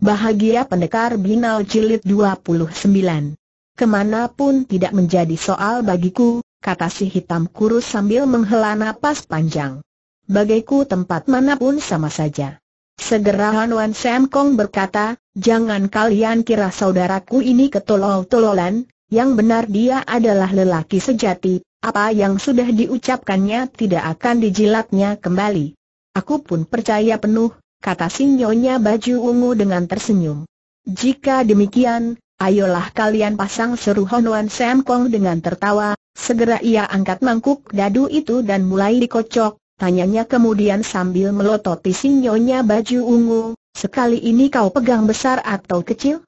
Bahagia Pendekar Binal Jilid 29 Kemanapun tidak menjadi soal bagiku, kata si hitam kurus sambil menghela napas panjang. Bagiku tempat manapun sama saja. Segera Hanwan Sam Kong berkata, jangan kalian kira saudaraku ini ketolol-tololan, yang benar dia adalah lelaki sejati, apa yang sudah diucapkannya tidak akan dijilatnya kembali. Aku pun percaya penuh kata sinyonya baju ungu dengan tersenyum. Jika demikian, ayolah kalian pasang seru Honuan Sam Kong dengan tertawa, segera ia angkat mangkuk dadu itu dan mulai dikocok, tanyanya kemudian sambil melototi sinyonya baju ungu, sekali ini kau pegang besar atau kecil?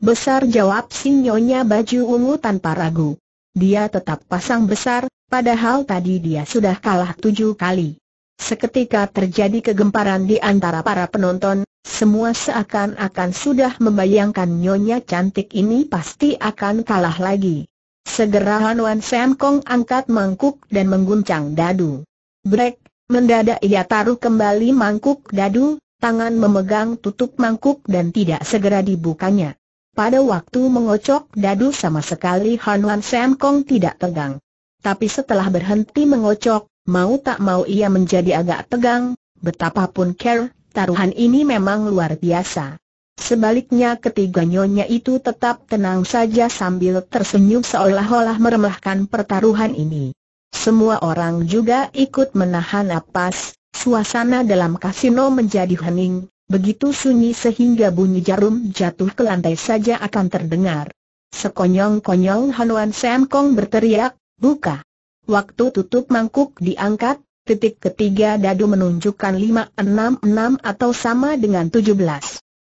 Besar jawab sinyonya baju ungu tanpa ragu. Dia tetap pasang besar, padahal tadi dia sudah kalah tujuh kali. Seketika terjadi kegemparan di antara para penonton, semua seakan-akan sudah membayangkan nyonya cantik ini pasti akan kalah lagi. Segera Han Wan Sam Kong angkat mangkuk dan mengguncang dadu. Brek, mendadak ia taruh kembali mangkuk dadu, tangan memegang tutup mangkuk dan tidak segera dibukanya. Pada waktu mengocok dadu sama sekali Han Wan Sam Kong tidak tegang. Tapi setelah berhenti mengocok, Mau tak mau ia menjadi agak tegang, betapapun care, taruhan ini memang luar biasa. Sebaliknya ketiga nyonya itu tetap tenang saja sambil tersenyum seolah-olah meremehkan pertaruhan ini. Semua orang juga ikut menahan napas, suasana dalam kasino menjadi hening, begitu sunyi sehingga bunyi jarum jatuh ke lantai saja akan terdengar. Sekonyong-konyong Hanuan Sam Kong berteriak, buka. Waktu tutup mangkuk diangkat, titik ketiga dadu menunjukkan 566 atau sama dengan 17.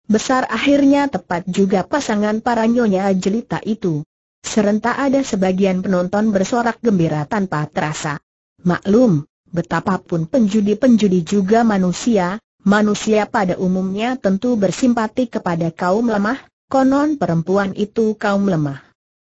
Besar akhirnya tepat juga pasangan para nyonya jelita itu. Serentak ada sebagian penonton bersorak gembira tanpa terasa. Maklum, betapapun penjudi-penjudi juga manusia, manusia pada umumnya tentu bersimpati kepada kaum lemah, konon perempuan itu kaum lemah.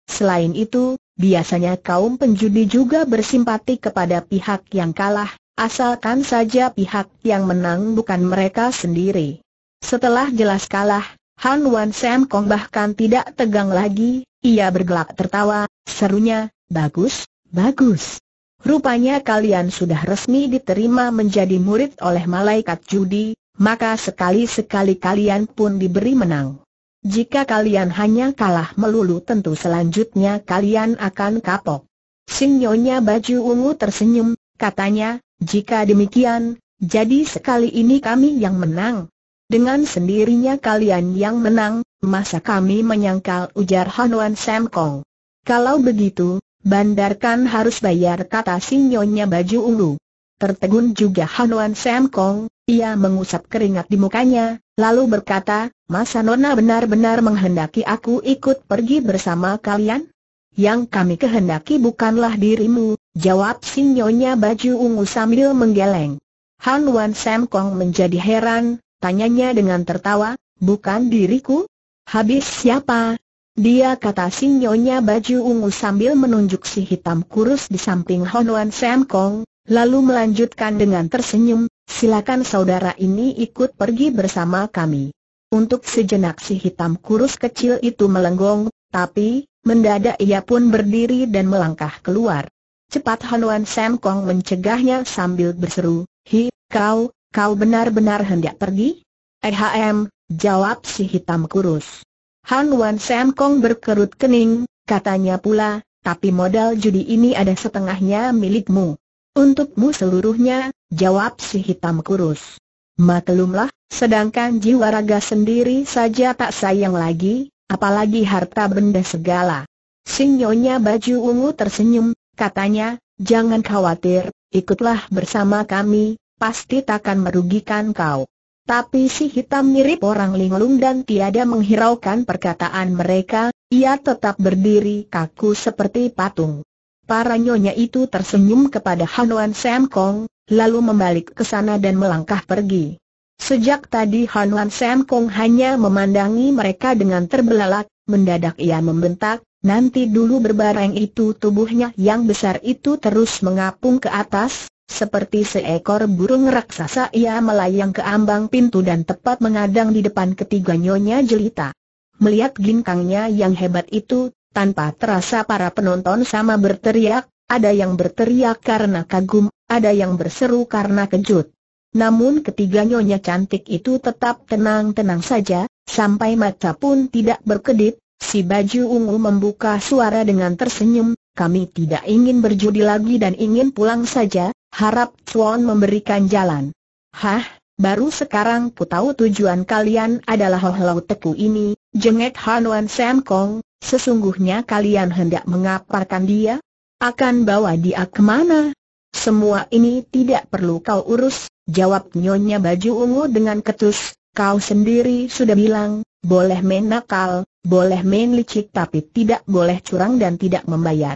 Selain itu, Biasanya kaum penjudi juga bersimpati kepada pihak yang kalah, asalkan saja pihak yang menang bukan mereka sendiri. Setelah jelas kalah, Han Wan Sam Kong bahkan tidak tegang lagi, ia bergelak tertawa, serunya, bagus, bagus. Rupanya kalian sudah resmi diterima menjadi murid oleh malaikat judi, maka sekali-sekali kalian pun diberi menang. Jika kalian hanya kalah melulu tentu selanjutnya kalian akan kapok. Sinyonya baju ungu tersenyum, katanya, jika demikian, jadi sekali ini kami yang menang. Dengan sendirinya kalian yang menang, masa kami menyangkal ujar Hanwan Semkong. Kalau begitu, bandarkan harus bayar kata sinyonya baju ungu. Tertegun juga Hanwan Semkong, ia mengusap keringat di mukanya, lalu berkata, Masa Nona benar-benar menghendaki aku ikut pergi bersama kalian? Yang kami kehendaki bukanlah dirimu, jawab sinyonya baju ungu sambil menggeleng. Han Wan Sam Kong menjadi heran, tanyanya dengan tertawa, bukan diriku? Habis siapa? Dia kata sinyonya baju ungu sambil menunjuk si hitam kurus di samping Han Wan Sam Kong, lalu melanjutkan dengan tersenyum, silakan saudara ini ikut pergi bersama kami. Untuk sejenak si hitam kurus kecil itu melenggong, tapi, mendadak ia pun berdiri dan melangkah keluar. Cepat Wan Sam Kong mencegahnya sambil berseru, Hi, kau, kau benar-benar hendak pergi? Ehm, jawab si hitam kurus. Wan Sam Kong berkerut kening, katanya pula, tapi modal judi ini ada setengahnya milikmu. Untukmu seluruhnya, jawab si hitam kurus. Maklumlah, sedangkan jiwa raga sendiri saja tak sayang lagi, apalagi harta benda segala. Sinyonya baju ungu tersenyum, katanya, jangan khawatir, ikutlah bersama kami, pasti takkan merugikan kau. Tapi si hitam mirip orang linglung dan tiada menghiraukan perkataan mereka, ia tetap berdiri kaku seperti patung. Para nyonya itu tersenyum kepada Hanuan Sam Kong, lalu membalik ke sana dan melangkah pergi. Sejak tadi Hanuan Sam Kong hanya memandangi mereka dengan terbelalak, mendadak ia membentak, nanti dulu berbareng itu tubuhnya yang besar itu terus mengapung ke atas, seperti seekor burung raksasa ia melayang ke ambang pintu dan tepat mengadang di depan ketiga nyonya jelita. Melihat ginkangnya yang hebat itu, tanpa terasa para penonton sama berteriak, ada yang berteriak karena kagum, ada yang berseru karena kejut. Namun ketiga nyonya cantik itu tetap tenang-tenang saja, sampai mata pun tidak berkedip, si baju ungu membuka suara dengan tersenyum, kami tidak ingin berjudi lagi dan ingin pulang saja, harap Chuan memberikan jalan. Hah, baru sekarang ku tahu tujuan kalian adalah laut Teku ini, jengek Hanwan Sam Kong, Sesungguhnya kalian hendak mengaparkan dia? Akan bawa dia mana? Semua ini tidak perlu kau urus, jawab nyonya baju ungu dengan ketus, kau sendiri sudah bilang, boleh main nakal, boleh main licik tapi tidak boleh curang dan tidak membayar.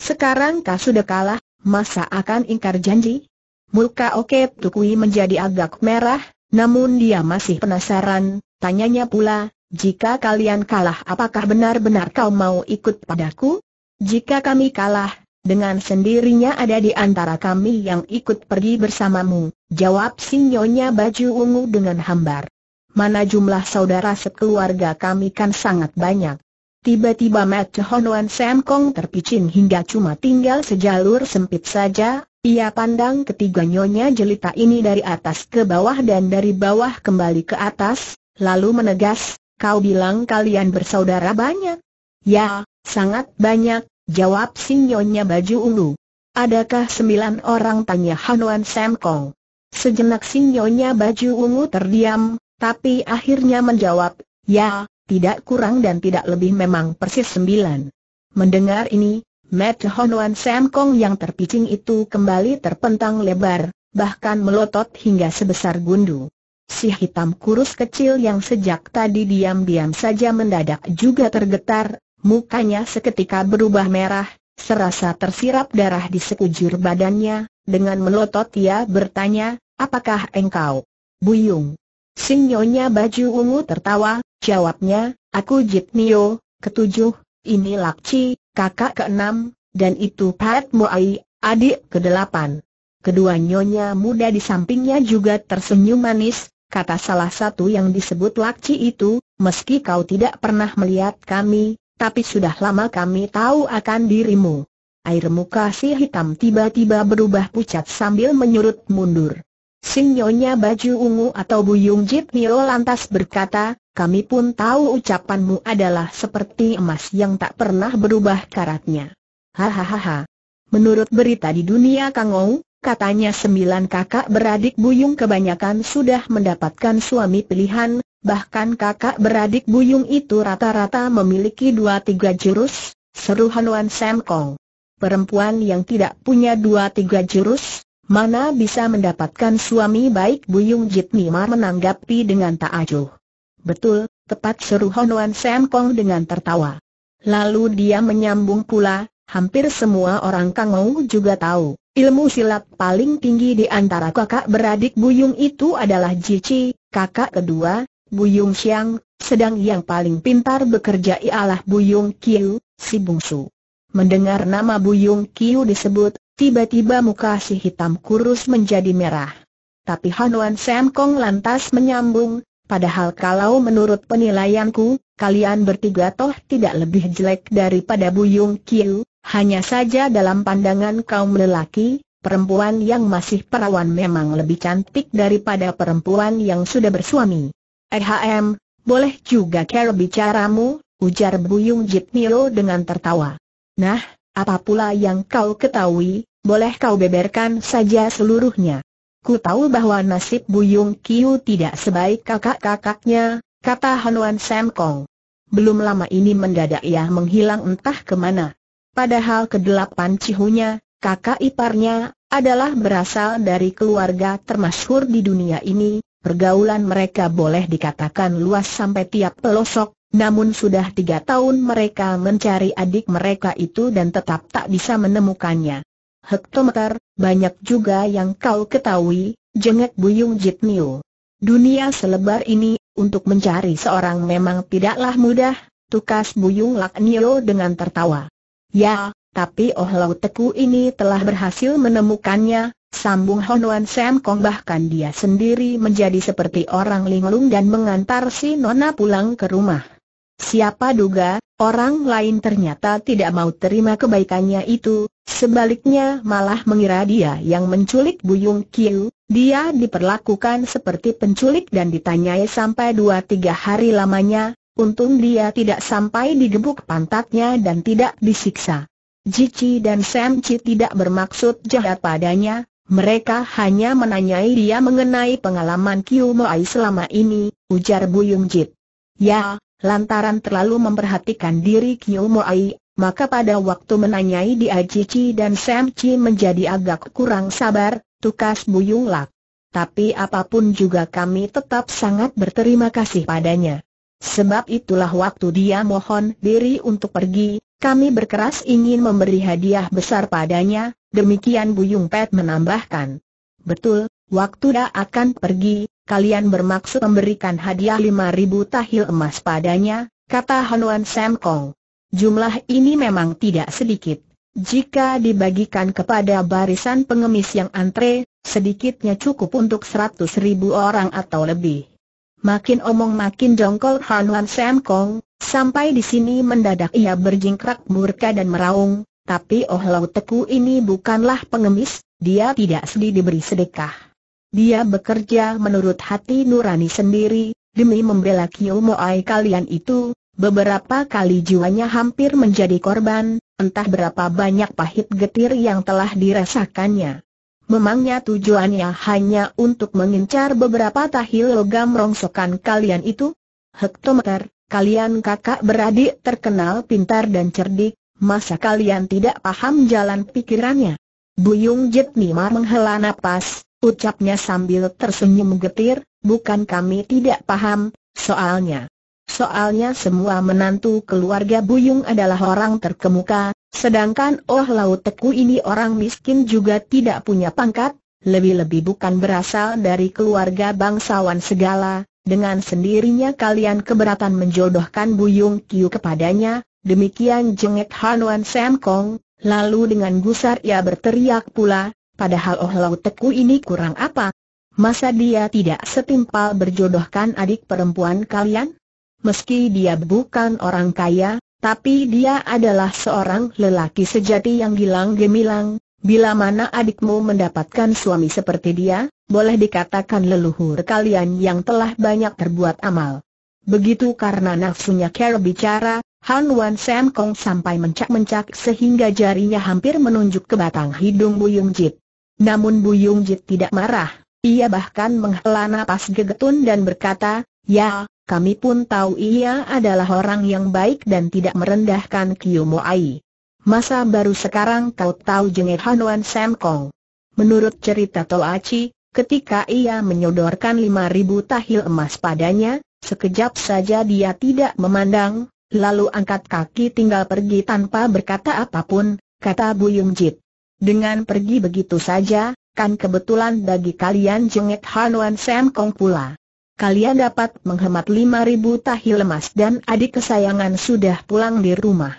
Sekarang kau sudah kalah, masa akan ingkar janji? Muka Oke Tukui menjadi agak merah, namun dia masih penasaran, tanyanya pula, jika kalian kalah apakah benar-benar kau mau ikut padaku? Jika kami kalah, dengan sendirinya ada di antara kami yang ikut pergi bersamamu, jawab sinyonya baju ungu dengan hambar. Mana jumlah saudara sekeluarga kami kan sangat banyak. Tiba-tiba Matt Honuan Sam Kong terpicin hingga cuma tinggal sejalur sempit saja, ia pandang ketiga nyonya jelita ini dari atas ke bawah dan dari bawah kembali ke atas, lalu menegas, Kau bilang kalian bersaudara banyak? Ya, sangat banyak, jawab sinyonya baju ungu. Adakah sembilan orang tanya Hanuan Samkong? Sejenak sinyonya baju ungu terdiam, tapi akhirnya menjawab, ya, tidak kurang dan tidak lebih memang persis sembilan. Mendengar ini, Matt Honuan Samkong yang terpicing itu kembali terpentang lebar, bahkan melotot hingga sebesar gundu. Si hitam kurus kecil yang sejak tadi diam-diam saja mendadak juga tergetar, mukanya seketika berubah merah, serasa tersirap darah di sekujur badannya, dengan melotot ia bertanya, apakah engkau? Buyung. Sinyonya baju ungu tertawa, jawabnya, aku Nio, ketujuh, ini Lakci, kakak keenam, dan itu Pat Muai, adik kedelapan. Kedua nyonya muda di sampingnya juga tersenyum manis, kata salah satu yang disebut Lakci itu, meski kau tidak pernah melihat kami, tapi sudah lama kami tahu akan dirimu. Air muka si hitam tiba-tiba berubah pucat sambil menyurut mundur. Sinyonya baju ungu atau Buyung Jit lantas berkata, kami pun tahu ucapanmu adalah seperti emas yang tak pernah berubah karatnya. Hahaha. Menurut berita di dunia Kangou, Katanya sembilan kakak beradik Buyung kebanyakan sudah mendapatkan suami pilihan, bahkan kakak beradik Buyung itu rata-rata memiliki dua tiga jurus, seru Hanuan Sam Perempuan yang tidak punya dua tiga jurus, mana bisa mendapatkan suami baik Buyung Jitnima menanggapi dengan tak acuh. Betul, tepat seru Hanwan Sam dengan tertawa. Lalu dia menyambung pula, hampir semua orang Kangou juga tahu. Ilmu silat paling tinggi di antara kakak beradik Buyung itu adalah Jici, kakak kedua, Buyung Siang, sedang yang paling pintar bekerja ialah Buyung Kiu, si bungsu. Mendengar nama Buyung Kiu disebut, tiba-tiba muka si hitam kurus menjadi merah. Tapi Hanwan Sam Kong lantas menyambung, padahal kalau menurut penilaianku, kalian bertiga toh tidak lebih jelek daripada Buyung Kiu, hanya saja dalam pandangan kaum lelaki, perempuan yang masih perawan memang lebih cantik daripada perempuan yang sudah bersuami. Ehm, boleh juga kau bicaramu, ujar Buyung Jit Miro dengan tertawa. Nah, apa pula yang kau ketahui, boleh kau beberkan saja seluruhnya. Ku tahu bahwa nasib Buyung Kiu tidak sebaik kakak-kakaknya, kata Hanuan Sam Kong. Belum lama ini mendadak ia menghilang entah kemana. Padahal kedelapan cihunya, kakak iparnya, adalah berasal dari keluarga termasyhur di dunia ini, pergaulan mereka boleh dikatakan luas sampai tiap pelosok, namun sudah tiga tahun mereka mencari adik mereka itu dan tetap tak bisa menemukannya. Hektometer, banyak juga yang kau ketahui, jengek Buyung Jitnio. Dunia selebar ini, untuk mencari seorang memang tidaklah mudah, tukas Buyung Laknio dengan tertawa. Ya, tapi Oh Lau Teku ini telah berhasil menemukannya, sambung Honuan Sam Kong bahkan dia sendiri menjadi seperti orang linglung dan mengantar si Nona pulang ke rumah. Siapa duga, orang lain ternyata tidak mau terima kebaikannya itu, sebaliknya malah mengira dia yang menculik Buyung Kiu, dia diperlakukan seperti penculik dan ditanyai sampai dua tiga hari lamanya, Untung dia tidak sampai digebuk pantatnya dan tidak disiksa. Jici dan Samci tidak bermaksud jahat padanya, mereka hanya menanyai dia mengenai pengalaman Kiu Moai selama ini, ujar Yung Jit. Ya, lantaran terlalu memperhatikan diri Kiu Moai, maka pada waktu menanyai dia Jici dan Samci menjadi agak kurang sabar, tukas Yung Lak. Tapi apapun juga kami tetap sangat berterima kasih padanya. Sebab itulah waktu dia mohon diri untuk pergi, kami berkeras ingin memberi hadiah besar padanya, demikian Buyung Pet menambahkan. Betul, waktu dia akan pergi, kalian bermaksud memberikan hadiah 5.000 tahil emas padanya, kata Hanuan Sam Kong. Jumlah ini memang tidak sedikit. Jika dibagikan kepada barisan pengemis yang antre, sedikitnya cukup untuk seratus ribu orang atau lebih. Makin omong makin jongkol, Han Wan Sam Kong, sampai di sini mendadak ia berjingkrak murka dan meraung, tapi Oh Lau Teku ini bukanlah pengemis, dia tidak sedih diberi sedekah. Dia bekerja menurut hati nurani sendiri, demi membela Kiyo Moai kalian itu, beberapa kali jiwanya hampir menjadi korban, entah berapa banyak pahit getir yang telah dirasakannya. Memangnya tujuannya hanya untuk mengincar beberapa tahil logam rongsokan kalian itu? Hektometer, kalian kakak beradik terkenal pintar dan cerdik, masa kalian tidak paham jalan pikirannya? Buyung Jet Nimar menghela napas, ucapnya sambil tersenyum getir, bukan kami tidak paham, soalnya. Soalnya semua menantu keluarga Buyung adalah orang terkemuka, Sedangkan Oh Laut Teku ini orang miskin juga tidak punya pangkat, lebih-lebih bukan berasal dari keluarga bangsawan segala, dengan sendirinya kalian keberatan menjodohkan Buyung Kiu kepadanya, demikian jengek Hanuan Sam Kong, lalu dengan gusar ia berteriak pula, padahal Oh Laut Teku ini kurang apa? Masa dia tidak setimpal berjodohkan adik perempuan kalian? Meski dia bukan orang kaya, tapi dia adalah seorang lelaki sejati yang gilang gemilang, bila mana adikmu mendapatkan suami seperti dia, boleh dikatakan leluhur kalian yang telah banyak terbuat amal. Begitu karena nafsunya Carol bicara, Han Wan Sam Kong sampai mencak-mencak sehingga jarinya hampir menunjuk ke batang hidung Yung Jit. Namun Yung Jit tidak marah, ia bahkan menghela napas gegetun dan berkata, Ya, kami pun tahu ia adalah orang yang baik dan tidak merendahkan Ai. Masa baru sekarang kau tahu jengit Hanuan Sam Kong. Menurut cerita Tolaci, ketika ia menyodorkan 5000 tahil emas padanya, sekejap saja dia tidak memandang, lalu angkat kaki tinggal pergi tanpa berkata apapun, kata Bu Yung Jit. Dengan pergi begitu saja, kan kebetulan bagi kalian jengit Hanuan Sam Kong pula kalian dapat menghemat 5.000 tahi lemas dan adik kesayangan sudah pulang di rumah.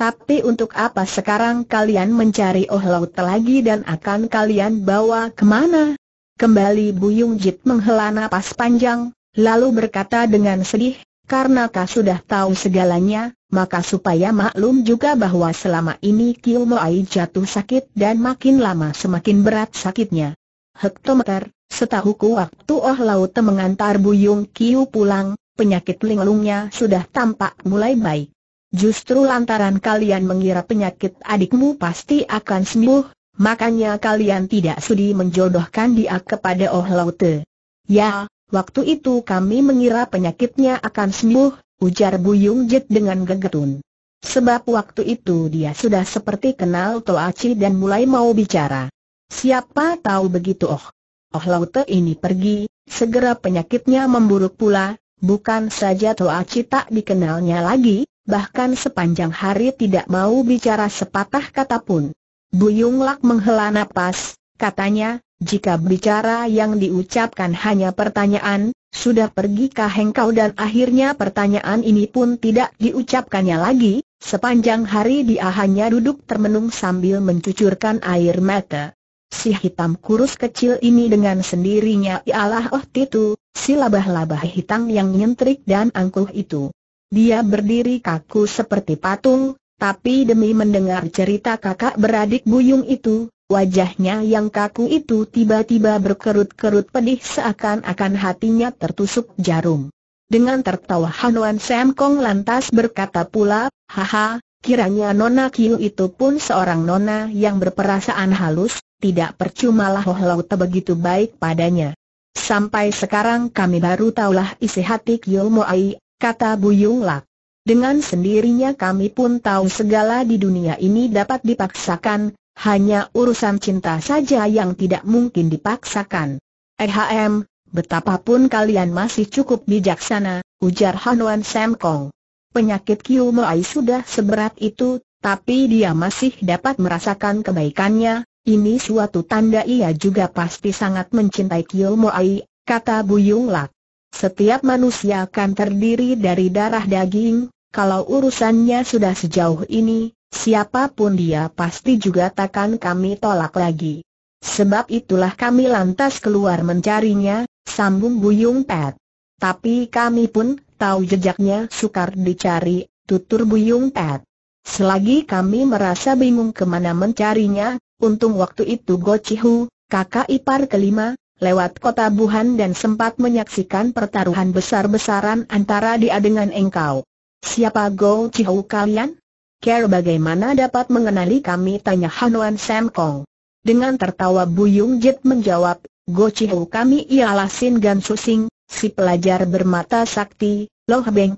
Tapi untuk apa sekarang kalian mencari Oh Laut lagi dan akan kalian bawa kemana? Kembali Buyung Jit menghela napas panjang, lalu berkata dengan sedih, karena kau sudah tahu segalanya, maka supaya maklum juga bahwa selama ini Kiu jatuh sakit dan makin lama semakin berat sakitnya. Hektometer, Setahuku waktu Oh Laut mengantar Buyung Kiu pulang, penyakit linglungnya sudah tampak mulai baik. Justru lantaran kalian mengira penyakit adikmu pasti akan sembuh, makanya kalian tidak sudi menjodohkan dia kepada Oh Laute. Ya, waktu itu kami mengira penyakitnya akan sembuh, ujar Buyung Jet dengan gegetun. Sebab waktu itu dia sudah seperti kenal Chi dan mulai mau bicara. Siapa tahu begitu Oh. Oh Te ini pergi, segera penyakitnya memburuk pula, bukan saja Toaci tak dikenalnya lagi, bahkan sepanjang hari tidak mau bicara sepatah kata pun. Buyung Lak menghela nafas, katanya, jika bicara yang diucapkan hanya pertanyaan, sudah pergikah engkau dan akhirnya pertanyaan ini pun tidak diucapkannya lagi, sepanjang hari dia hanya duduk termenung sambil mencucurkan air mata. Si hitam kurus kecil ini dengan sendirinya ialah Oh Titu, si labah-labah hitam yang nyentrik dan angkuh itu. Dia berdiri kaku seperti patung, tapi demi mendengar cerita kakak beradik Buyung itu, wajahnya yang kaku itu tiba-tiba berkerut-kerut pedih seakan-akan hatinya tertusuk jarum. Dengan tertawa Hanuan Sam Kong lantas berkata pula, Haha, kiranya Nona Kiu itu pun seorang Nona yang berperasaan halus, tidak percuma lah Te begitu baik padanya. Sampai sekarang kami baru tahulah isi hati Mo Ai, kata Bu Yung Lak. Dengan sendirinya kami pun tahu segala di dunia ini dapat dipaksakan, hanya urusan cinta saja yang tidak mungkin dipaksakan. Ehm, betapapun kalian masih cukup bijaksana, ujar Sam Semkong. Penyakit Mo Ai sudah seberat itu, tapi dia masih dapat merasakan kebaikannya, ini suatu tanda ia juga pasti sangat mencintai Kilmoai, Ai, kata Yung Lak. Setiap manusia akan terdiri dari darah daging, kalau urusannya sudah sejauh ini, siapapun dia pasti juga takkan kami tolak lagi. Sebab itulah kami lantas keluar mencarinya, sambung Bu Yung Pet. Tapi kami pun tahu jejaknya sukar dicari, tutur Bu Yung Pet. Selagi kami merasa bingung kemana mencarinya, Untung waktu itu Go Chihu, kakak ipar kelima, lewat kota Buhan dan sempat menyaksikan pertaruhan besar-besaran antara dia dengan engkau. Siapa Go Chihu kalian? Care bagaimana dapat mengenali kami tanya Hanuan Sam Kong. Dengan tertawa Buyung Jit menjawab, Go Chihu kami ialah Sin Gan Susing, si pelajar bermata sakti, Loh Beng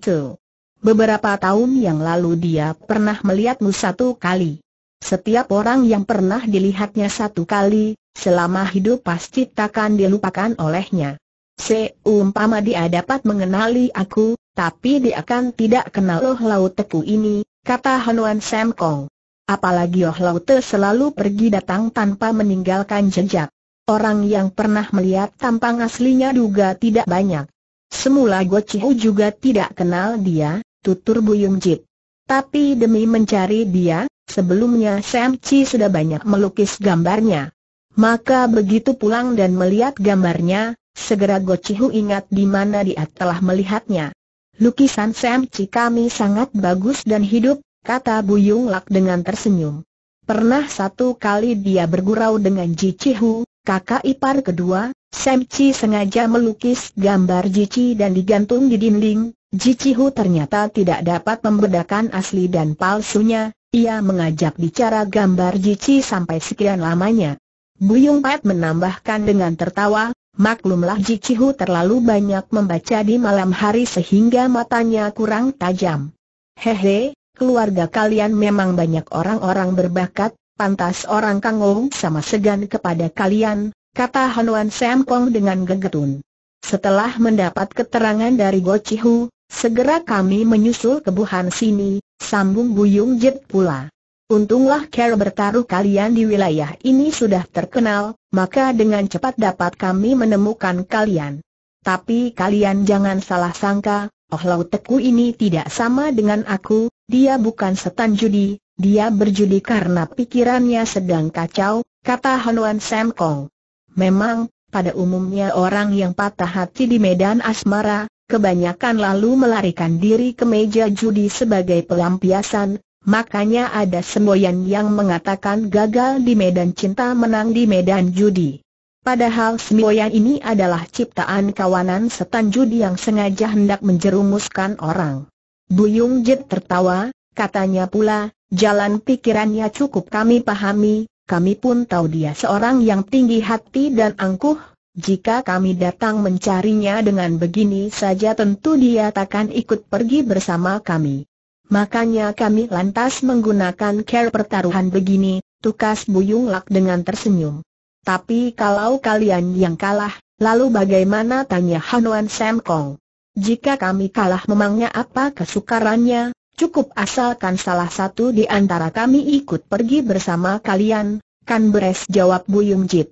Beberapa tahun yang lalu dia pernah melihatmu satu kali. Setiap orang yang pernah dilihatnya satu kali, selama hidup pasti takkan dilupakan olehnya. Seumpama dia dapat mengenali aku, tapi dia akan tidak kenal Oh Laut Teku ini, kata Hanuan Sam Kong. Apalagi Oh Laut Te selalu pergi datang tanpa meninggalkan jejak. Orang yang pernah melihat tampang aslinya juga tidak banyak. Semula Gocihu juga tidak kenal dia, tutur Buyung Jit. Tapi demi mencari dia, Sebelumnya Sam Chi sudah banyak melukis gambarnya. Maka begitu pulang dan melihat gambarnya, segera Go Chihu ingat di mana dia telah melihatnya. Lukisan Sam Chi kami sangat bagus dan hidup, kata Bu Yung Lak dengan tersenyum. Pernah satu kali dia bergurau dengan Ji Chihu, kakak ipar kedua, Sam Chi sengaja melukis gambar Ji Chi dan digantung di dinding. Ji Chihu ternyata tidak dapat membedakan asli dan palsunya, ia mengajak bicara gambar Jici sampai sekian lamanya. Buyung Pat menambahkan dengan tertawa, maklumlah Hu terlalu banyak membaca di malam hari sehingga matanya kurang tajam. Hehe, keluarga kalian memang banyak orang-orang berbakat, pantas orang Kangou sama segan kepada kalian, kata Hanuan Kong dengan gegetun. Setelah mendapat keterangan dari Hu, segera kami menyusul ke kebuhan sini, sambung Buyung Jit pula. Untunglah Carol bertaruh kalian di wilayah ini sudah terkenal, maka dengan cepat dapat kami menemukan kalian. Tapi kalian jangan salah sangka, Oh Lau Teku ini tidak sama dengan aku, dia bukan setan judi, dia berjudi karena pikirannya sedang kacau, kata Hanuan Sam Kong. Memang, pada umumnya orang yang patah hati di medan asmara, Kebanyakan lalu melarikan diri ke meja judi sebagai pelampiasan, makanya ada semboyan yang mengatakan gagal di medan cinta menang di medan judi. Padahal semboyan ini adalah ciptaan kawanan setan judi yang sengaja hendak menjerumuskan orang. Buyung Jit tertawa, katanya pula, jalan pikirannya cukup kami pahami, kami pun tahu dia seorang yang tinggi hati dan angkuh, jika kami datang mencarinya dengan begini saja tentu dia takkan ikut pergi bersama kami. Makanya kami lantas menggunakan care pertaruhan begini, tukas Buyung Lak dengan tersenyum. Tapi kalau kalian yang kalah, lalu bagaimana tanya Hanuan Sam Kong? Jika kami kalah memangnya apa kesukarannya, Cukup asalkan salah satu di antara kami ikut pergi bersama kalian, kan beres jawab Buyung Jit.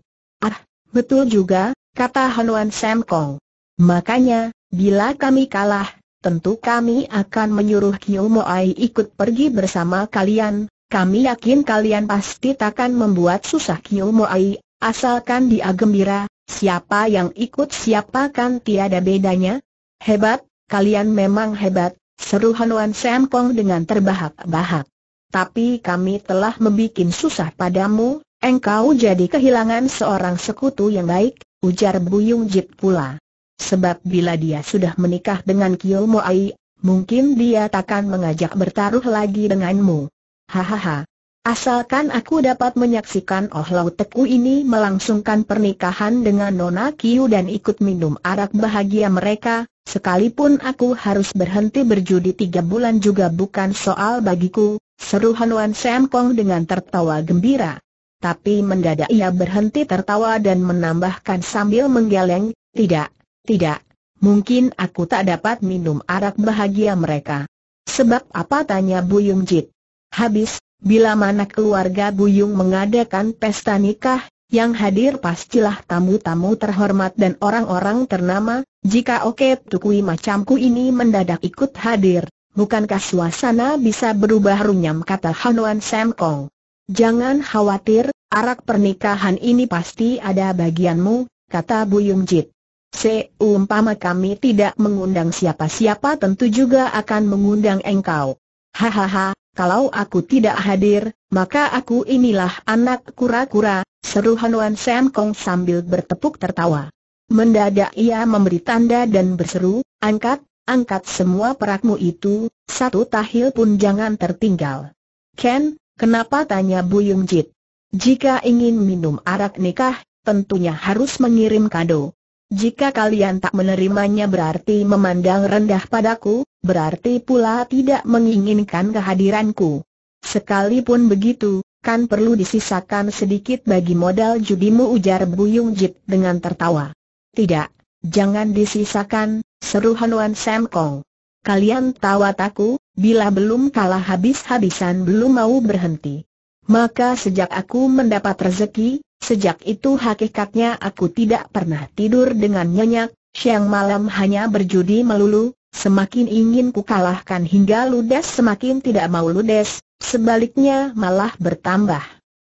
Betul juga, kata Hanuan Sam Makanya, bila kami kalah, tentu kami akan menyuruh Kiu Ai ikut pergi bersama kalian. Kami yakin kalian pasti takkan membuat susah Kiu Ai, asalkan dia gembira, siapa yang ikut siapa kan tiada bedanya. Hebat, kalian memang hebat, seru Hanuan Sam dengan terbahak-bahak. Tapi kami telah membuat susah padamu, Engkau jadi kehilangan seorang sekutu yang baik, ujar Buyung Jip pula. Sebab bila dia sudah menikah dengan Kyo Moai, mungkin dia takkan mengajak bertaruh lagi denganmu. Hahaha. Asalkan aku dapat menyaksikan Oh Lau Teku ini melangsungkan pernikahan dengan Nona Kiu dan ikut minum arak bahagia mereka, sekalipun aku harus berhenti berjudi tiga bulan juga bukan soal bagiku, seru Hanuan Sam Kong dengan tertawa gembira tapi mendadak ia berhenti tertawa dan menambahkan sambil menggeleng, tidak, tidak, mungkin aku tak dapat minum arak bahagia mereka. Sebab apa tanya Buyung Jit? Habis, bila mana keluarga Buyung mengadakan pesta nikah, yang hadir pastilah tamu-tamu terhormat dan orang-orang ternama, jika Oke Tukui macamku ini mendadak ikut hadir, bukankah suasana bisa berubah runyam kata Hanuan Sam Kong. Jangan khawatir, arak pernikahan ini pasti ada bagianmu, kata Bu Jit. Seumpama kami tidak mengundang siapa-siapa tentu juga akan mengundang engkau. Hahaha, kalau aku tidak hadir, maka aku inilah anak kura-kura, seru Hanuan Sam Kong sambil bertepuk tertawa. Mendadak ia memberi tanda dan berseru, angkat, angkat semua perakmu itu, satu tahil pun jangan tertinggal. Ken, Kenapa tanya Buyung Jit? Jika ingin minum arak nikah, tentunya harus mengirim kado. Jika kalian tak menerimanya berarti memandang rendah padaku, berarti pula tidak menginginkan kehadiranku. Sekalipun begitu, kan perlu disisakan sedikit bagi modal judimu ujar Buyung Jit dengan tertawa. Tidak, jangan disisakan, seru Hanwan Sam Kong kalian tahu aku, bila belum kalah habis-habisan belum mau berhenti. Maka sejak aku mendapat rezeki, sejak itu hakikatnya aku tidak pernah tidur dengan nyenyak, siang malam hanya berjudi melulu, semakin ingin ku kalahkan hingga ludes semakin tidak mau ludes, sebaliknya malah bertambah.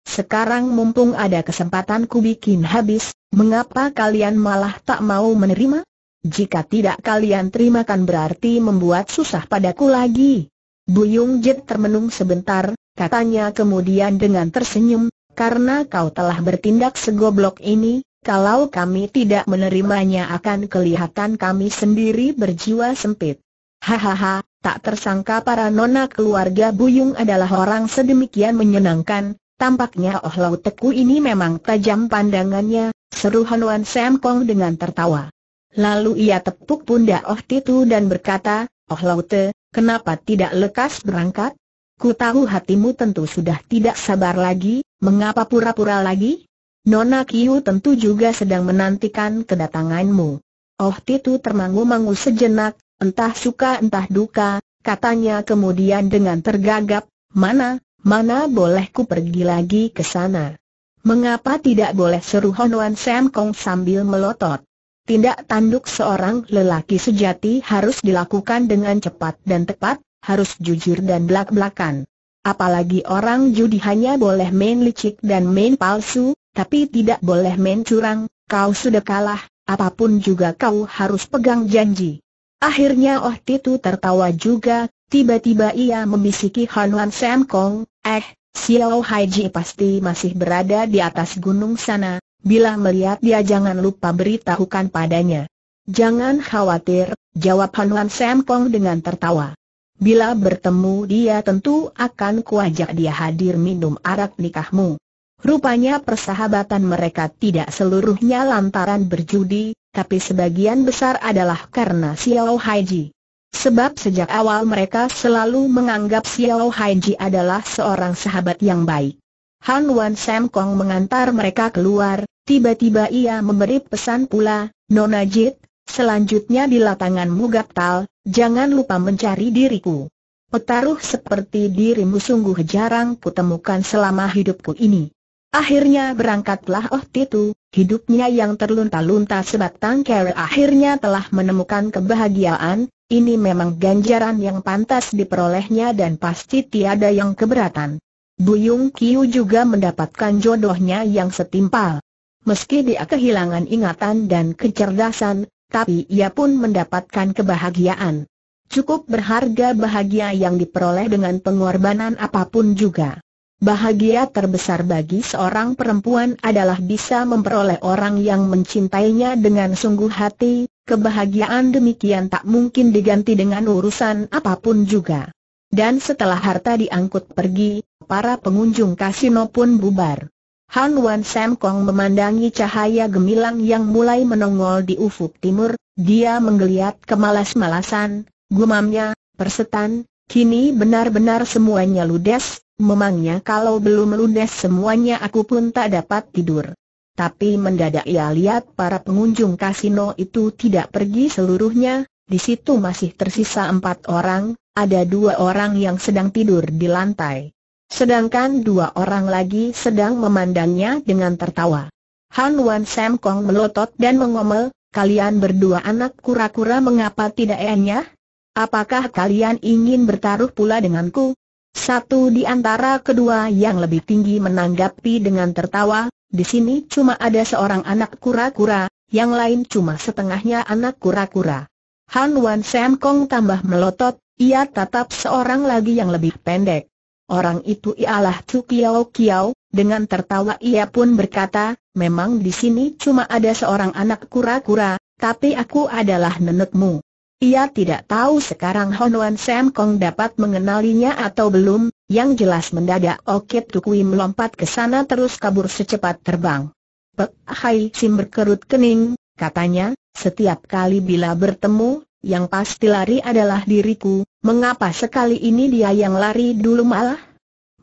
Sekarang mumpung ada kesempatan ku bikin habis, mengapa kalian malah tak mau menerima? Jika tidak kalian terima terimakan berarti membuat susah padaku lagi. Buyung Jit termenung sebentar, katanya kemudian dengan tersenyum, karena kau telah bertindak segoblok ini, kalau kami tidak menerimanya akan kelihatan kami sendiri berjiwa sempit. Hahaha, tak tersangka para nona keluarga Bu Buyung adalah orang sedemikian menyenangkan, tampaknya Oh Lau Teku ini memang tajam pandangannya, seru Hanuan Sam Kong dengan tertawa. Lalu ia tepuk pundak Oh Titu dan berkata, Oh Laute, kenapa tidak lekas berangkat? Ku tahu hatimu tentu sudah tidak sabar lagi, mengapa pura-pura lagi? Nona Kiu tentu juga sedang menantikan kedatanganmu. Oh Titu termangu-mangu sejenak, entah suka entah duka, katanya kemudian dengan tergagap, mana, mana boleh ku pergi lagi ke sana? Mengapa tidak boleh seru Honuan Sam Kong sambil melotot? tindak tanduk seorang lelaki sejati harus dilakukan dengan cepat dan tepat, harus jujur dan belak-belakan. Apalagi orang judi hanya boleh main licik dan main palsu, tapi tidak boleh main curang, kau sudah kalah, apapun juga kau harus pegang janji. Akhirnya Oh Titu tertawa juga, tiba-tiba ia membisiki Wan Sam Kong, eh, Xiao Ji pasti masih berada di atas gunung sana, Bila melihat dia jangan lupa beritahukan padanya. Jangan khawatir, jawab Hanuan Sempong dengan tertawa. Bila bertemu dia tentu akan kuajak dia hadir minum arak nikahmu. Rupanya persahabatan mereka tidak seluruhnya lantaran berjudi, tapi sebagian besar adalah karena Xiao Haiji. Sebab sejak awal mereka selalu menganggap Xiao Haiji adalah seorang sahabat yang baik. Han Wan Sam Kong mengantar mereka keluar, tiba-tiba ia memberi pesan pula, Nona Jit, selanjutnya di lapanganmu Tal, jangan lupa mencari diriku. Petaruh seperti dirimu sungguh jarang kutemukan selama hidupku ini. Akhirnya berangkatlah Oh Titu, hidupnya yang terlunta-lunta sebatang kera akhirnya telah menemukan kebahagiaan, ini memang ganjaran yang pantas diperolehnya dan pasti tiada yang keberatan. Buyung Kiu juga mendapatkan jodohnya yang setimpal. Meski dia kehilangan ingatan dan kecerdasan, tapi ia pun mendapatkan kebahagiaan. Cukup berharga bahagia yang diperoleh dengan pengorbanan apapun juga. Bahagia terbesar bagi seorang perempuan adalah bisa memperoleh orang yang mencintainya dengan sungguh hati, kebahagiaan demikian tak mungkin diganti dengan urusan apapun juga. Dan setelah harta diangkut pergi, para pengunjung kasino pun bubar. Han Wan Sam Kong memandangi cahaya gemilang yang mulai menongol di ufuk timur, dia menggeliat kemalas-malasan, gumamnya, persetan, kini benar-benar semuanya ludes, memangnya kalau belum ludes semuanya aku pun tak dapat tidur. Tapi mendadak ia lihat para pengunjung kasino itu tidak pergi seluruhnya, di situ masih tersisa empat orang, ada dua orang yang sedang tidur di lantai. Sedangkan dua orang lagi sedang memandangnya dengan tertawa. Han Wan Sam Kong melotot dan mengomel, kalian berdua anak kura-kura mengapa tidak enyah? Apakah kalian ingin bertaruh pula denganku? Satu di antara kedua yang lebih tinggi menanggapi dengan tertawa, di sini cuma ada seorang anak kura-kura, yang lain cuma setengahnya anak kura-kura. Han Wan Sam Kong tambah melotot, ia tatap seorang lagi yang lebih pendek. Orang itu ialah Chu Kiao Kiao, dengan tertawa ia pun berkata, memang di sini cuma ada seorang anak kura-kura, tapi aku adalah nenekmu. Ia tidak tahu sekarang Hon Wan Sam Kong dapat mengenalinya atau belum, yang jelas mendadak Okit Tukui melompat ke sana terus kabur secepat terbang. Pek Hai Sim berkerut kening, katanya, setiap kali bila bertemu, yang pasti lari adalah diriku, Mengapa sekali ini dia yang lari dulu malah?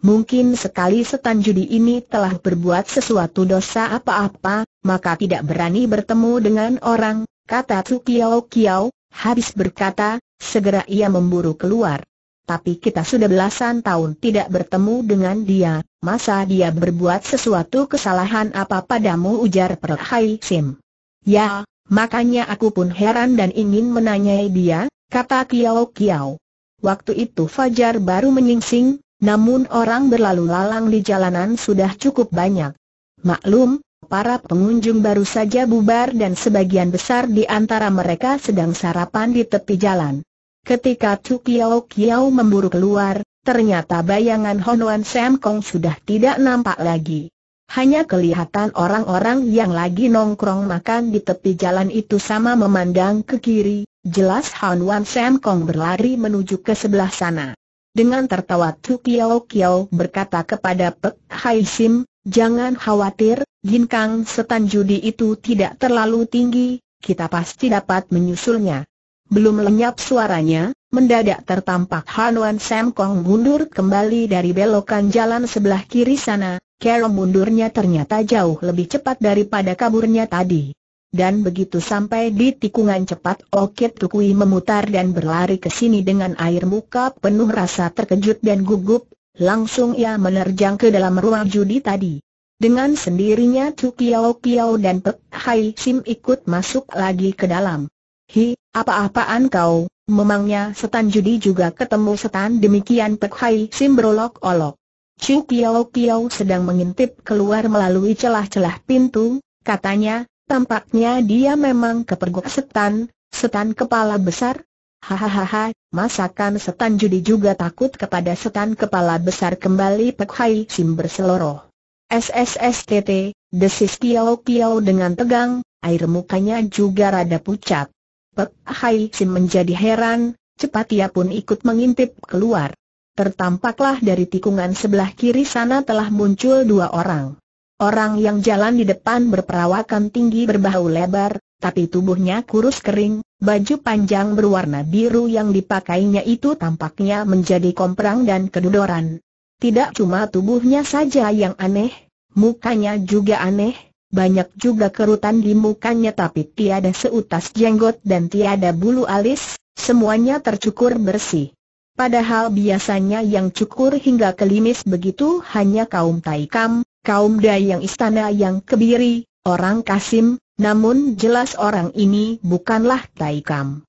Mungkin sekali setan judi ini telah berbuat sesuatu dosa apa-apa, maka tidak berani bertemu dengan orang, kata Tsukiao Kiao, habis berkata, segera ia memburu keluar. Tapi kita sudah belasan tahun tidak bertemu dengan dia, masa dia berbuat sesuatu kesalahan apa padamu ujar Perk Hai Sim. Ya, makanya aku pun heran dan ingin menanyai dia, kata Kiao Kiao. Waktu itu Fajar baru menyingsing, namun orang berlalu lalang di jalanan sudah cukup banyak. Maklum, para pengunjung baru saja bubar dan sebagian besar di antara mereka sedang sarapan di tepi jalan. Ketika Chu Kiao Kiao memburu keluar, ternyata bayangan Wan Sam Kong sudah tidak nampak lagi. Hanya kelihatan orang-orang yang lagi nongkrong makan di tepi jalan itu sama memandang ke kiri, Jelas Han Wan Sam Kong berlari menuju ke sebelah sana. Dengan tertawa Tu Kiao Kiao berkata kepada Pek Hai Sim, jangan khawatir, Kang, setan judi itu tidak terlalu tinggi, kita pasti dapat menyusulnya. Belum lenyap suaranya, mendadak tertampak Han Wan Sam Kong mundur kembali dari belokan jalan sebelah kiri sana, kerong mundurnya ternyata jauh lebih cepat daripada kaburnya tadi dan begitu sampai di tikungan cepat Okit Tukui memutar dan berlari ke sini dengan air muka penuh rasa terkejut dan gugup, langsung ia menerjang ke dalam ruang judi tadi. Dengan sendirinya Tu Piao Kiao dan Pek Hai Sim ikut masuk lagi ke dalam. Hi, apa-apaan kau, memangnya setan judi juga ketemu setan demikian Pek Hai Sim berolok-olok. Chu Kiao Kiao sedang mengintip keluar melalui celah-celah pintu, katanya, Tampaknya dia memang kepergok setan, setan kepala besar. Hahaha, masakan setan judi juga takut kepada setan kepala besar kembali Pek Hai Sim berseloroh. SSSTT, desis Tiao Tiao dengan tegang, air mukanya juga rada pucat. Pek Hai Sim menjadi heran, cepat ia pun ikut mengintip keluar. Tertampaklah dari tikungan sebelah kiri sana telah muncul dua orang. Orang yang jalan di depan berperawakan tinggi berbahu lebar, tapi tubuhnya kurus kering, baju panjang berwarna biru yang dipakainya itu tampaknya menjadi komprang dan kedudoran. Tidak cuma tubuhnya saja yang aneh, mukanya juga aneh, banyak juga kerutan di mukanya tapi tiada seutas jenggot dan tiada bulu alis, semuanya tercukur bersih. Padahal biasanya yang cukur hingga kelimis begitu hanya kaum Taikam, kaum dayang istana yang kebiri, orang Kasim, namun jelas orang ini bukanlah Taikam.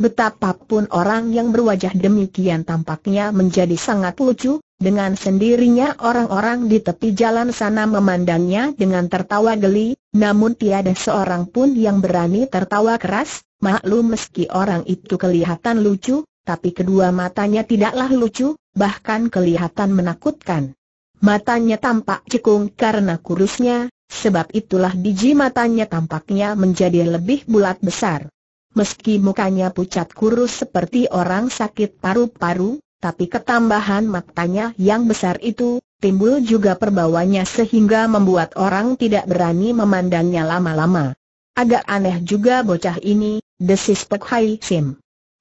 Betapapun orang yang berwajah demikian tampaknya menjadi sangat lucu, dengan sendirinya orang-orang di tepi jalan sana memandangnya dengan tertawa geli, namun tiada seorang pun yang berani tertawa keras, maklum meski orang itu kelihatan lucu, tapi kedua matanya tidaklah lucu, bahkan kelihatan menakutkan. Matanya tampak cekung karena kurusnya, sebab itulah biji matanya tampaknya menjadi lebih bulat besar. Meski mukanya pucat kurus seperti orang sakit paru-paru, tapi ketambahan matanya yang besar itu, timbul juga perbawanya sehingga membuat orang tidak berani memandangnya lama-lama. Agak aneh juga bocah ini, desis Pek Hai Sim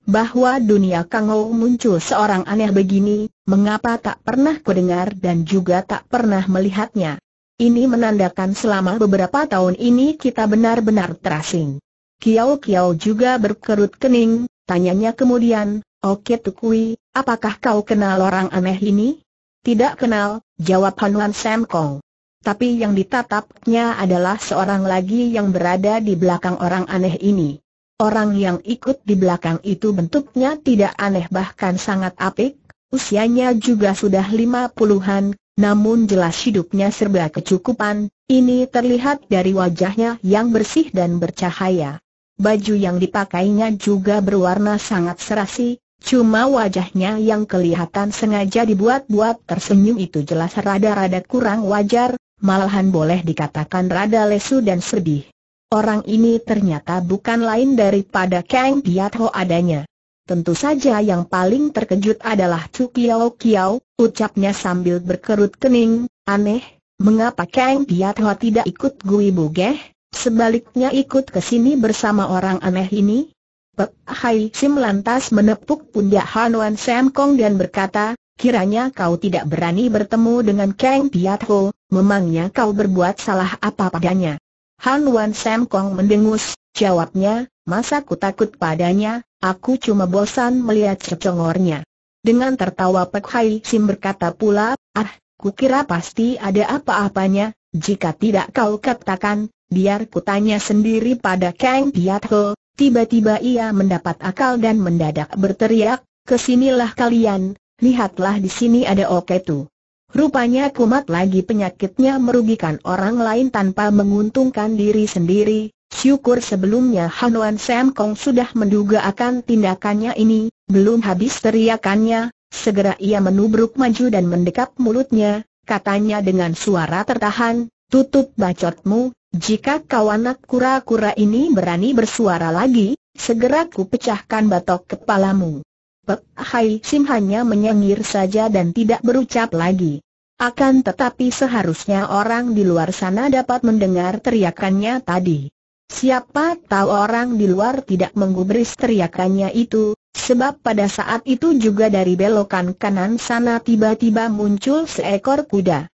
bahwa dunia Kangou muncul seorang aneh begini, mengapa tak pernah kudengar dan juga tak pernah melihatnya. Ini menandakan selama beberapa tahun ini kita benar-benar terasing. Kiao Kiao juga berkerut kening, tanyanya kemudian, Oke oh, Tukui, apakah kau kenal orang aneh ini? Tidak kenal, jawab Hanuan Sam Kong. Tapi yang ditatapnya adalah seorang lagi yang berada di belakang orang aneh ini. Orang yang ikut di belakang itu bentuknya tidak aneh bahkan sangat apik, usianya juga sudah lima puluhan, namun jelas hidupnya serba kecukupan, ini terlihat dari wajahnya yang bersih dan bercahaya. Baju yang dipakainya juga berwarna sangat serasi, cuma wajahnya yang kelihatan sengaja dibuat-buat tersenyum itu jelas rada-rada kurang wajar, malahan boleh dikatakan rada lesu dan sedih. Orang ini ternyata bukan lain daripada Kang Piat Ho adanya. Tentu saja yang paling terkejut adalah Chu Kiao Kiao, ucapnya sambil berkerut kening, aneh, mengapa Kang Piat Ho tidak ikut Gui Bugeh, sebaliknya ikut ke sini bersama orang aneh ini? Pek Hai Sim lantas menepuk pundak Han Wan Sam Kong dan berkata, kiranya kau tidak berani bertemu dengan Kang Piat Ho, memangnya kau berbuat salah apa padanya? Han Wan Sam Kong mendengus, jawabnya, masa ku takut padanya, aku cuma bosan melihat cecongornya. Dengan tertawa Pek Hai Sim berkata pula, ah, kira pasti ada apa-apanya, jika tidak kau katakan, biar kutanya sendiri pada Kang Piat Ho. Tiba-tiba ia mendapat akal dan mendadak berteriak, kesinilah kalian, lihatlah di sini ada oke tuh. Rupanya kumat lagi penyakitnya merugikan orang lain tanpa menguntungkan diri sendiri. Syukur sebelumnya Hanuan Sam Kong sudah menduga akan tindakannya ini, belum habis teriakannya, segera ia menubruk maju dan mendekap mulutnya, katanya dengan suara tertahan, tutup bacotmu, jika kau anak kura-kura ini berani bersuara lagi, segera ku pecahkan batok kepalamu. Hai Sim hanya menyengir saja dan tidak berucap lagi. Akan tetapi seharusnya orang di luar sana dapat mendengar teriakannya tadi. Siapa tahu orang di luar tidak menggubris teriakannya itu, sebab pada saat itu juga dari belokan kanan sana tiba-tiba muncul seekor kuda.